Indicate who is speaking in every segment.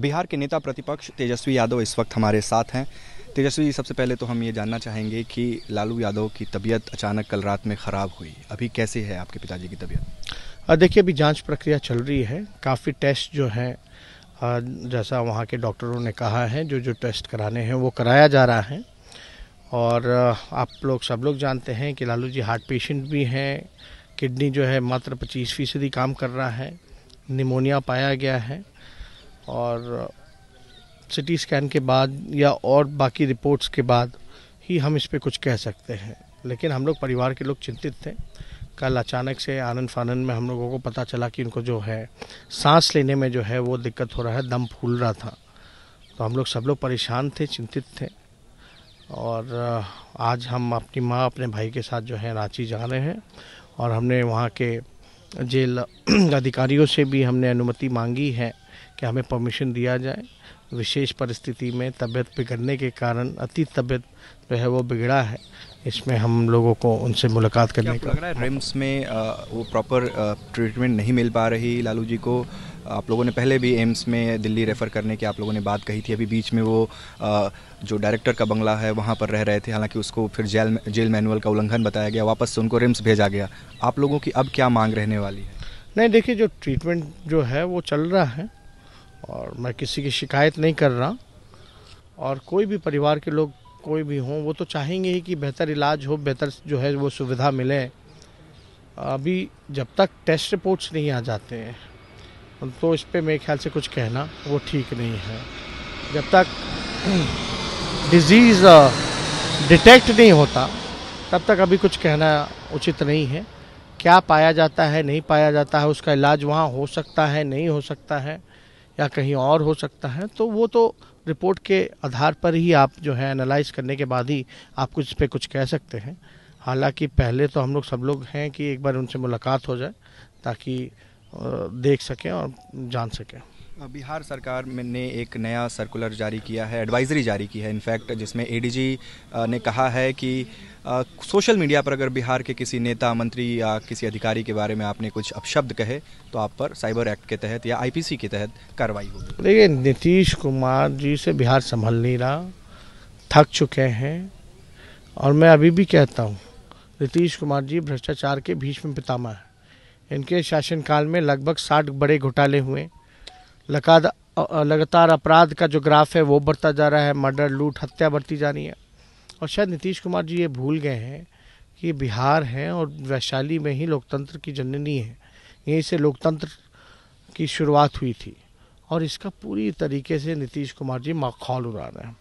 Speaker 1: बिहार के नेता प्रतिपक्ष तेजस्वी यादव इस वक्त हमारे साथ हैं तेजस्वी सबसे पहले तो हम ये जानना चाहेंगे कि लालू यादव की तबीयत अचानक कल रात में ख़राब हुई अभी कैसे है आपके पिताजी की तबीयत
Speaker 2: देखिए अभी जांच प्रक्रिया चल रही है काफ़ी टेस्ट जो है जैसा वहाँ के डॉक्टरों ने कहा है जो जो टेस्ट कराने हैं वो कराया जा रहा है और आप लोग सब लोग जानते हैं कि लालू जी हार्ट पेशेंट भी हैं किडनी जो है मात्र पच्चीस फीसदी काम कर रहा है निमोनिया पाया गया है और सिटी स्कैन के बाद या और बाकी रिपोर्ट्स के बाद ही हम इस पर कुछ कह सकते हैं लेकिन हम लोग परिवार के लोग चिंतित थे कल अचानक से आनंद फानंद में हम लोगों को पता चला कि इनको जो है सांस लेने में जो है वो दिक्कत हो रहा है दम फूल रहा था तो हम लोग सब लोग परेशान थे चिंतित थे और आज हम अपनी माँ अपने भाई के साथ जो है रांची जा रहे हैं और हमने वहाँ के जेल अधिकारियों से भी हमने अनुमति मांगी है कि हमें परमिशन दिया जाए विशेष परिस्थिति में तबीयत बिगड़ने के कारण अति तबीयत जो है वो बिगड़ा है इसमें हम लोगों को उनसे मुलाकात करने का लग
Speaker 1: रहा है रिम्स में आ, वो प्रॉपर ट्रीटमेंट नहीं मिल पा रही लालू जी को आप लोगों ने पहले भी एम्स में दिल्ली रेफ़र करने की आप लोगों ने बात कही थी अभी बीच में वो आ, जो डायरेक्टर का बंगला है वहाँ पर रह रहे थे हालांकि उसको फिर जेल जेल मैनुअल का उल्लंघन बताया गया वापस से उनको रिम्स भेजा गया आप लोगों की अब क्या मांग रहने वाली है नहीं देखिए जो ट्रीटमेंट जो है वो चल रहा है और मैं
Speaker 2: किसी की शिकायत नहीं कर रहा और कोई भी परिवार के लोग कोई भी हों वो तो चाहेंगे ही कि बेहतर इलाज हो बेहतर जो है वो सुविधा मिले अभी जब तक टेस्ट रिपोर्ट्स नहीं आ जाते हैं तो इस पर मेरे ख्याल से कुछ कहना वो ठीक नहीं है जब तक डिजीज़ डिटेक्ट नहीं होता तब तक अभी कुछ कहना उचित नहीं है क्या पाया जाता है नहीं पाया जाता है उसका इलाज वहाँ हो सकता है नहीं हो सकता है या कहीं और हो सकता है तो वो तो रिपोर्ट के आधार पर ही आप जो है एनालाइज करने के बाद ही आप कुछ पे कुछ कह सकते हैं हालांकि पहले तो हम लोग सब लोग हैं कि एक बार उनसे मुलाकात हो जाए ताकि देख सकें और जान सकें
Speaker 1: बिहार सरकार ने एक नया सर्कुलर जारी किया है एडवाइजरी जारी की है इनफैक्ट जिसमें एडीजी ने कहा है कि सोशल मीडिया पर अगर बिहार के किसी नेता मंत्री या किसी अधिकारी के बारे में आपने कुछ अपशब्द कहे तो आप पर साइबर एक्ट के तहत या आईपीसी के तहत कार्रवाई होगी
Speaker 2: देखिए नीतीश कुमार जी से बिहार संभल नहीं रहा थक चुके हैं और मैं अभी भी कहता हूँ नीतीश कुमार जी भ्रष्टाचार के भीष्म पितामह हैं इनके शासनकाल में लगभग साठ बड़े घोटाले हुए लगातार अपराध का जो ग्राफ है वो बढ़ता जा रहा है मर्डर लूट हत्या बढ़ती जा रही है और शायद नीतीश कुमार जी ये भूल गए हैं कि बिहार है और वैशाली में ही लोकतंत्र की जननी है यहीं से लोकतंत्र की शुरुआत हुई थी और इसका पूरी तरीके से नीतीश कुमार जी माखौल उड़ा रहे हैं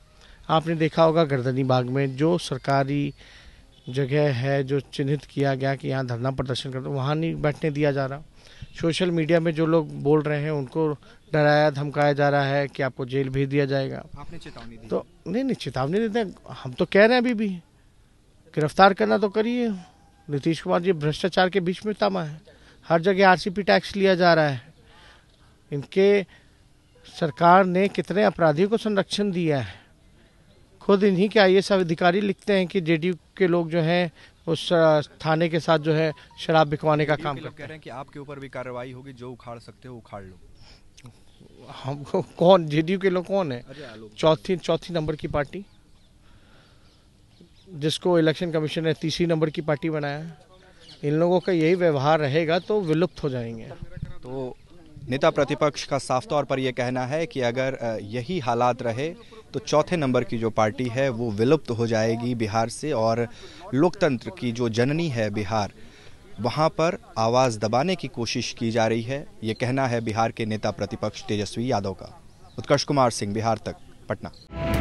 Speaker 2: आपने देखा होगा गर्दनी बाग में जो सरकारी जगह है जो चिन्हित किया गया कि यहाँ धरना प्रदर्शन करते वहाँ नहीं बैठने दिया जा रहा सोशल मीडिया में जो लोग बोल रहे हैं उनको डराया धमकाया जा रहा है कि आपको जेल भेज दिया जाएगा
Speaker 1: आपने चेतावनी दी तो
Speaker 2: नहीं नहीं चेतावनी देते हम तो कह रहे हैं अभी भी गिरफ्तार करना तो करिए नीतीश कुमार जी भ्रष्टाचार के बीच में तमा है हर जगह आरसीपी टैक्स लिया जा रहा है इनके सरकार ने कितने अपराधियों को संरक्षण दिया है खुद इन्हीं के आई अधिकारी लिखते हैं कि जेडीयू के लोग जो हैं उस थाने के साथ जो है शराब बिकवाने का काम करते
Speaker 1: हैं कि आपके ऊपर भी कार्रवाई होगी जो उखाड़ सकते हो उखाड़ लो
Speaker 2: हम कौन जे के लोग कौन है चौथी चौथी नंबर की पार्टी जिसको इलेक्शन कमीशन ने तीसरी नंबर की पार्टी बनाया है इन लोगों का यही व्यवहार रहेगा तो विलुप्त हो जाएंगे
Speaker 1: तो नेता प्रतिपक्ष का साफ तौर पर यह कहना है कि अगर यही हालात रहे तो चौथे नंबर की जो पार्टी है वो विलुप्त हो जाएगी बिहार से और लोकतंत्र की जो जननी है बिहार वहां पर आवाज दबाने की कोशिश की जा रही है ये कहना है बिहार के नेता प्रतिपक्ष तेजस्वी यादव का उत्कर्ष कुमार सिंह बिहार तक पटना